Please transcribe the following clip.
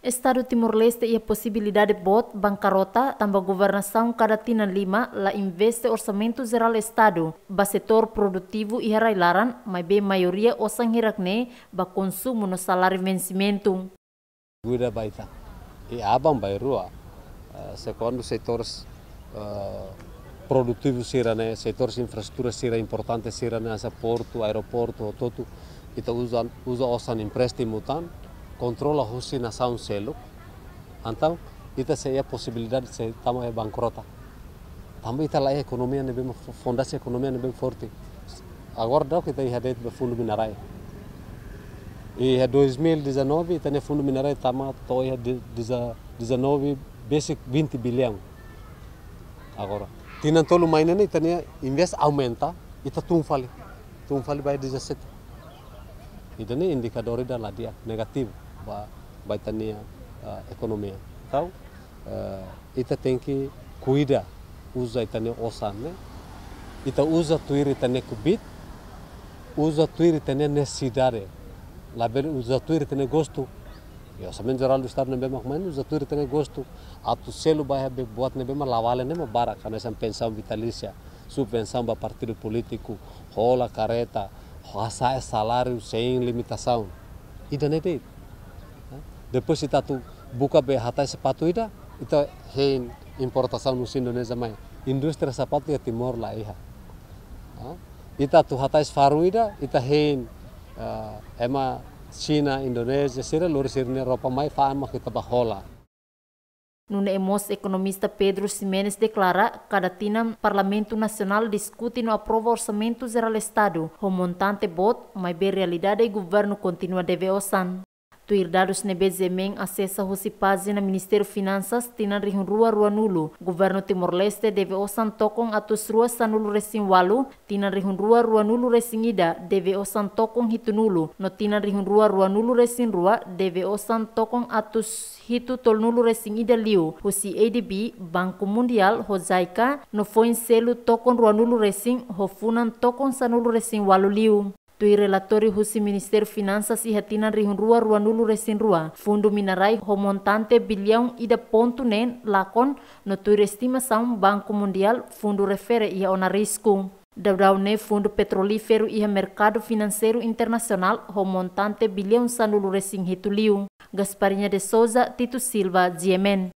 Estado Timor-Leste e a possibilidade de bot bancarrota também governação Caratina Lima la investe orçamento geral Estado, ba setor produtivo e herailaran, mas bem maioria osan hirakne ba consumo no salário vencimento. Guida baita, e abam bai rua, eh, segundo setores uh, eh, produtivos né, setores infraestrutura sira importante sirane, asa porto, aeroporto, todo, então usa, usa osan empréstimo tanto, controla a russinação do selo, então, isso é a possibilidade de ser também bancrota Também está lá a economia, né, bem, fundação a economia né, bem forte. Agora dá que tem dentro do fundo mineral. E em 2019, tem fundo mineral também, então, em 19, basic 20 bilhão. Agora, tinha todo o mainene, tem invés aumenta, e está tumfali. Tumfali vai 17. Então, é indicadores da ladia negativo ba vai ter a economia então ita tem que cuidar usa ita ne osan né ita usa tuir ita ne kubit usa tuir ita ne necessidade lá ver usa tuir ita ne gosto e orçamento geral do estado não é mais mas usa tuir ita ne gosto a tu selo vai haver boat ne bem lavala ne mas bara kana sem pensão vitalícia subvenção para partido político rola careta raça salário sem limitação e da ne deito depois kita tu buka be hatai sepatu ida, então hein importação no Indonesia mai. Indústria sapato ya Timor lá iha. Ita tu hatai faru ida, ita hein uh, eh, ema China, Indonésia, sira lor sirne Europa mai faan ma kita bahola. Nuna Emos, economista Pedro Ximenes declara cada tina Parlamento Nacional discute no aprova orçamento geral Estado, o montante bot, mas a realidade e governo continua dever osan. Tuirdados Nebezemen acessa hosi na Ministério Finanças tina rihun rua rua nulu. Governo Timor-Leste deve osan tokong atus rua sanulu resing walu, tina rihun rua rua nulu resing ida, deve osan tokong hitu nulu. No tina rihun rua rua nulu resing rua, deve osan tokong atus hitu tol nulu resing ida liu. Husi ADB, Banco Mundial, Zaika, no foin selu tokong rua resing, resin, hofunan tokong sanulu resing walu liu. Tui relatório Rusi Ministério Finanças e rua Rihunrua Ruanulu rua Fundo Minarai Romontante Bilhão e da Ponto Nen Lacon, no Tui Estimação Banco Mundial, Fundo Refere e Ona Risco. Daudaune Fundo Petrolífero e Mercado Financeiro Internacional, montante Bilhão Sanulu Resin hituliu Gasparinha de Souza, Tito Silva, Diemen.